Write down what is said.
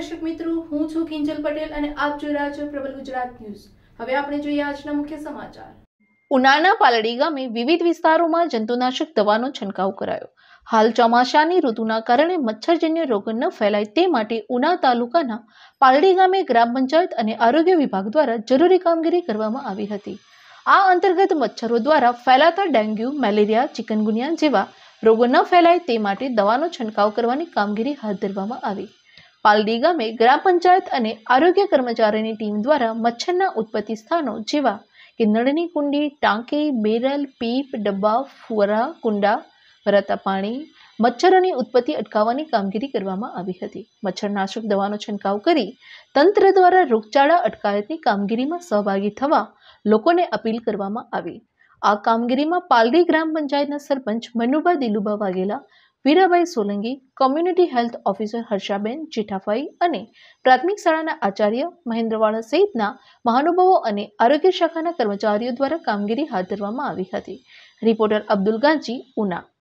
દર્શક મિત્રો હું છું કિંજલ પટેલ અને આપ જોઈ રહ્યા છો પ્રબલ ગુજરાત ન્યૂઝ હવે આપણે જોઈએ આજના મુખ્ય સમાચાર ઉનાના પાલડી ગામે વિવિધ વિસ્તારોમાં જંતુનાશક દવાનો છંટકાવ કરાયો હાલ ચોમાસાની ઋતુના કારણે મચ્છરજન્ય રોગો ન ફેલાય તે માટે ઉના તાલુકાના પાલડી ગામે ગ્રામ પંચાયત અને આરોગ્ય વિભાગ દ્વારા જરૂરી કામગીરી કરવામાં આવી હતી આ અંતર્ગત મચ્છરો દ્વારા ફેલાતા ડેન્ગ્યુ મેલેરિયા ચિકનગુનિયા જેવા રોગો ન ફેલાય તે માટે દવાનો છંટકાવ કરવાની કામગીરી હાથ ધરવામાં આવી પાલડી ગામે ગ્રામ પંચાયત અને આરોગ્ય કર્મચારીની ટીમ દ્વારા મચ્છરના ઉત્પત્તિ સ્થાનો જેવા કે નળની કુંડી ટાંકી બેરલ પીપ ડબ્બા ફુવરા કુંડા ભરાતા પાણી મચ્છરોની ઉત્પત્તિ અટકાવવાની કામગીરી કરવામાં આવી હતી મચ્છરનાશક દવાનો છંટકાવ કરી તંત્ર દ્વારા રોગચાળા અટકાયતની કામગીરીમાં સહભાગી થવા લોકોને અપીલ કરવામાં આવી આ કામગીરીમાં પાલડી ગ્રામ પંચાયતના sarpanch Manubha Dilubha Vaghela Virabhai Solanki community health officer Harshaben Jethabhai અને પ્રાથમિક શાળાના આચાર્ય મહેન્દ્રવાળા સહિતના મહાનુભાવો અને આરોગ્ય શાખાના કર્મચારીઓ દ્વારા કામગીરી હાથ ધરવામાં આવી હતી રિપોર્ટર અબ્દુલ ગાંચી ઉના